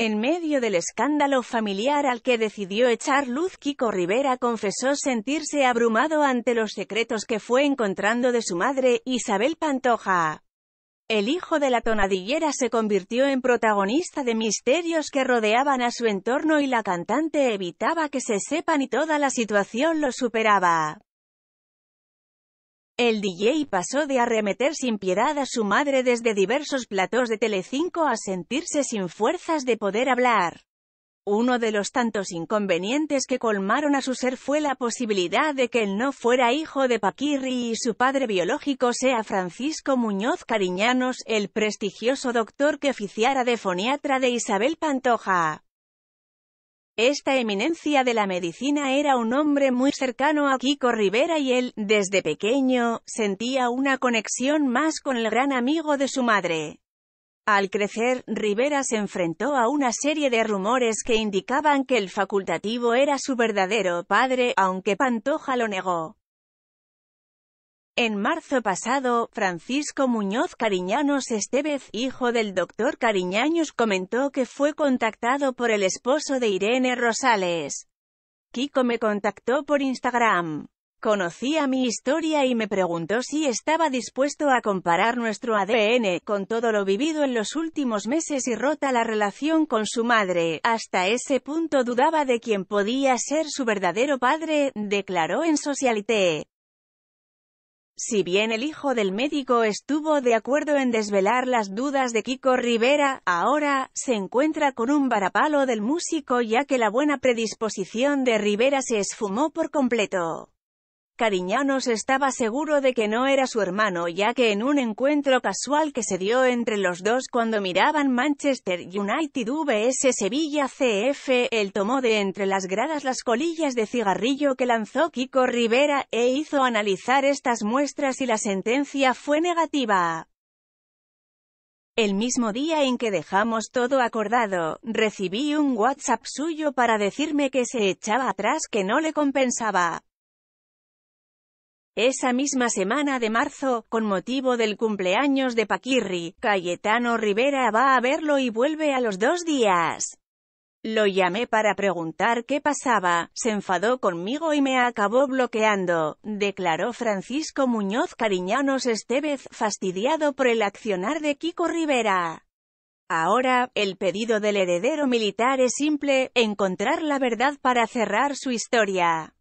En medio del escándalo familiar al que decidió echar luz, Kiko Rivera confesó sentirse abrumado ante los secretos que fue encontrando de su madre, Isabel Pantoja. El hijo de la tonadillera se convirtió en protagonista de misterios que rodeaban a su entorno y la cantante evitaba que se sepan y toda la situación lo superaba. El DJ pasó de arremeter sin piedad a su madre desde diversos platós de Telecinco a sentirse sin fuerzas de poder hablar. Uno de los tantos inconvenientes que colmaron a su ser fue la posibilidad de que él no fuera hijo de Paquirri y su padre biológico sea Francisco Muñoz Cariñanos, el prestigioso doctor que oficiara de foniatra de Isabel Pantoja. Esta eminencia de la medicina era un hombre muy cercano a Kiko Rivera y él, desde pequeño, sentía una conexión más con el gran amigo de su madre. Al crecer, Rivera se enfrentó a una serie de rumores que indicaban que el facultativo era su verdadero padre, aunque Pantoja lo negó. En marzo pasado, Francisco Muñoz Cariñanos Estevez, hijo del doctor Cariñanos comentó que fue contactado por el esposo de Irene Rosales. Kiko me contactó por Instagram. Conocía mi historia y me preguntó si estaba dispuesto a comparar nuestro ADN con todo lo vivido en los últimos meses y rota la relación con su madre. Hasta ese punto dudaba de quién podía ser su verdadero padre, declaró en Socialité. Si bien el hijo del médico estuvo de acuerdo en desvelar las dudas de Kiko Rivera, ahora, se encuentra con un varapalo del músico ya que la buena predisposición de Rivera se esfumó por completo. Cariñanos estaba seguro de que no era su hermano ya que en un encuentro casual que se dio entre los dos cuando miraban Manchester United vs Sevilla CF, él tomó de entre las gradas las colillas de cigarrillo que lanzó Kiko Rivera, e hizo analizar estas muestras y la sentencia fue negativa. El mismo día en que dejamos todo acordado, recibí un WhatsApp suyo para decirme que se echaba atrás que no le compensaba. Esa misma semana de marzo, con motivo del cumpleaños de Paquirri, Cayetano Rivera va a verlo y vuelve a los dos días. Lo llamé para preguntar qué pasaba, se enfadó conmigo y me acabó bloqueando, declaró Francisco Muñoz Cariñanos Estevez, fastidiado por el accionar de Kiko Rivera. Ahora, el pedido del heredero militar es simple, encontrar la verdad para cerrar su historia.